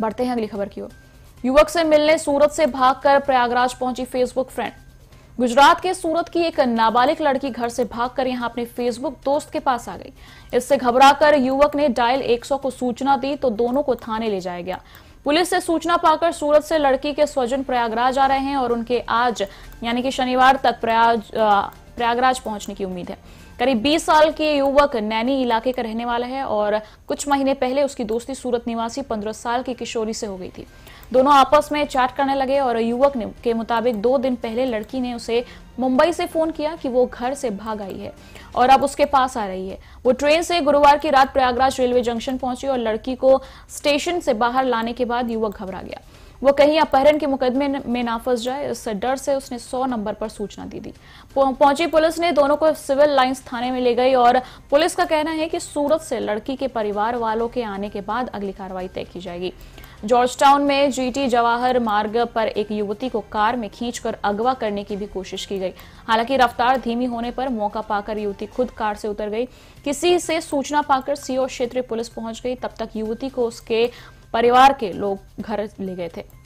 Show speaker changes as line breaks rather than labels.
बढ़ते हैं अगली खबर की ओर युवक से मिलने सूरत से भागकर प्रयागराज पहुंची फेसबुक फ्रेंड गुजरात के सूरत की एक नाबालिग लड़की घर से भागकर यहां अपने फेसबुक दोस्त के पास आ गई इससे घबराकर युवक ने डायल 100 को सूचना दी तो दोनों को थाने ले जाया गया पुलिस से सूचना पाकर सूरत से लड़की के स्वजन प्रयागराज आ रहे हैं और उनके आज यानी कि शनिवार तक प्रयाग प्रयागराज पहुंचने की उम्मीद है करीब 20 साल के युवक नैनी इलाके का रहने वाला है और कुछ महीने पहले उसकी दोस्ती सूरत निवासी 15 साल की किशोरी से हो गई थी दोनों आपस में चैट करने लगे और युवक ने के मुताबिक दो दिन पहले लड़की ने उसे मुंबई से फोन किया कि वो घर से भाग आई है और अब उसके पास आ रही है वो ट्रेन से गुरुवार की रात प्रयागराज रेलवे जंक्शन पहुंची और लड़की को स्टेशन से बाहर लाने के बाद युवक घबरा गया वो कहीं अपहरण के मुकदमे में ना फंस जाए इस डर से उसने सौ नंबर पर सूचना दी दी पहुंची पुलिस ने दोनों को सिविल लाइंस थाने में ले गई और पुलिस का कहना है कि सूरत से लड़की के परिवार वालों के आने के बाद अगली कार्रवाई तय की जाएगी जॉर्जटाउन में जीटी जवाहर मार्ग पर एक युवती को कार में खींचकर अगवा करने की भी कोशिश की गई हालांकि रफ्तार धीमी होने पर मौका पाकर युवती खुद कार से उतर गई किसी से सूचना पाकर सीओ क्षेत्रीय पुलिस पहुंच गई तब तक युवती को उसके परिवार के लोग घर ले गए थे